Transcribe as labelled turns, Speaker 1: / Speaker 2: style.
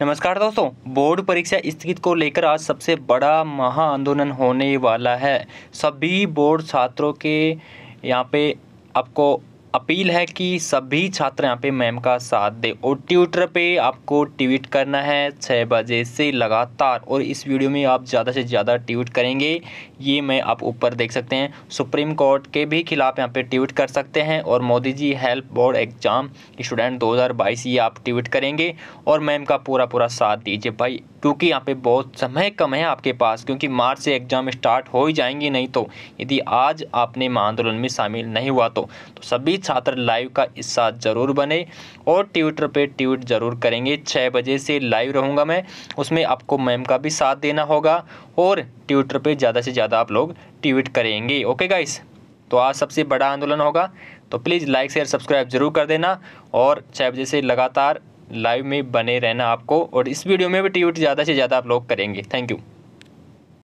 Speaker 1: नमस्कार दोस्तों बोर्ड परीक्षा स्थगित को लेकर आज सबसे बड़ा महा आंदोलन होने वाला है सभी बोर्ड छात्रों के यहाँ पे आपको अपील है कि सभी छात्र यहाँ पे मैम का साथ दें और ट्विटर पे आपको ट्वीट करना है छः बजे से लगातार और इस वीडियो में आप ज़्यादा से ज़्यादा ट्वीट करेंगे ये मैं आप ऊपर देख सकते हैं सुप्रीम कोर्ट के भी खिलाफ यहाँ पे ट्वीट कर सकते हैं और Modi ji help board exam student दो ये आप ट्वीट करेंगे और मैम का पूरा पूरा साथ दीजिए भाई क्योंकि यहाँ पे बहुत समय कम है आपके पास क्योंकि मार्च से एग्ज़ाम स्टार्ट हो ही जाएंगे नहीं तो यदि आज आपने आंदोलन में शामिल नहीं हुआ तो, तो सभी छात्र लाइव का हिस्सा जरूर बने और ट्विटर पे ट्वीट जरूर करेंगे छः बजे से लाइव रहूँगा मैं उसमें आपको मैम का भी साथ देना होगा और ट्विटर पे ज़्यादा से ज़्यादा आप लोग ट्वीट करेंगे ओके गाइस तो आज सबसे बड़ा आंदोलन होगा तो प्लीज़ लाइक शेयर सब्सक्राइब जरूर कर देना और छः बजे से लगातार लाइव में बने रहना आपको और इस वीडियो में भी ट्वीट ज़्यादा से ज़्यादा आप लोग करेंगे थैंक यू